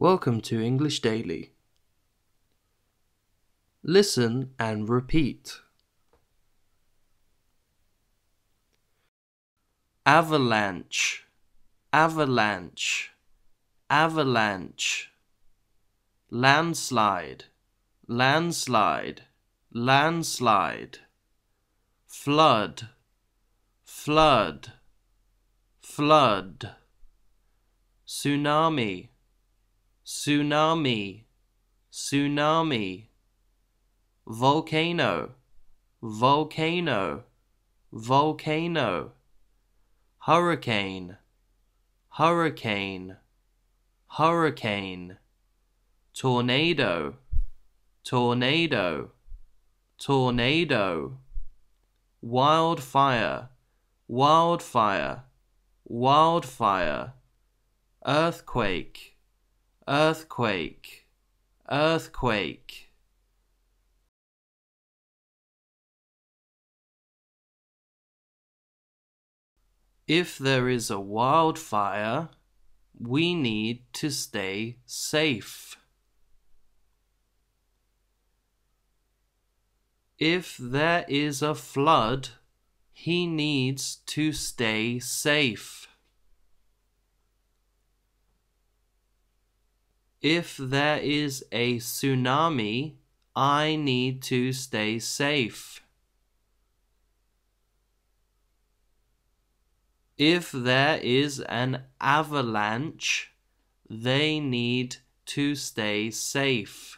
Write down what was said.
Welcome to English Daily. Listen and repeat. Avalanche, avalanche, avalanche. Landslide, landslide, landslide. Flood, flood, flood. Tsunami tsunami, tsunami. Volcano, volcano, volcano. Hurricane, hurricane, hurricane. Tornado, tornado, tornado. Wildfire, wildfire, wildfire. Earthquake, earthquake, earthquake. If there is a wildfire, we need to stay safe. If there is a flood, he needs to stay safe. If there is a tsunami, I need to stay safe. If there is an avalanche, they need to stay safe.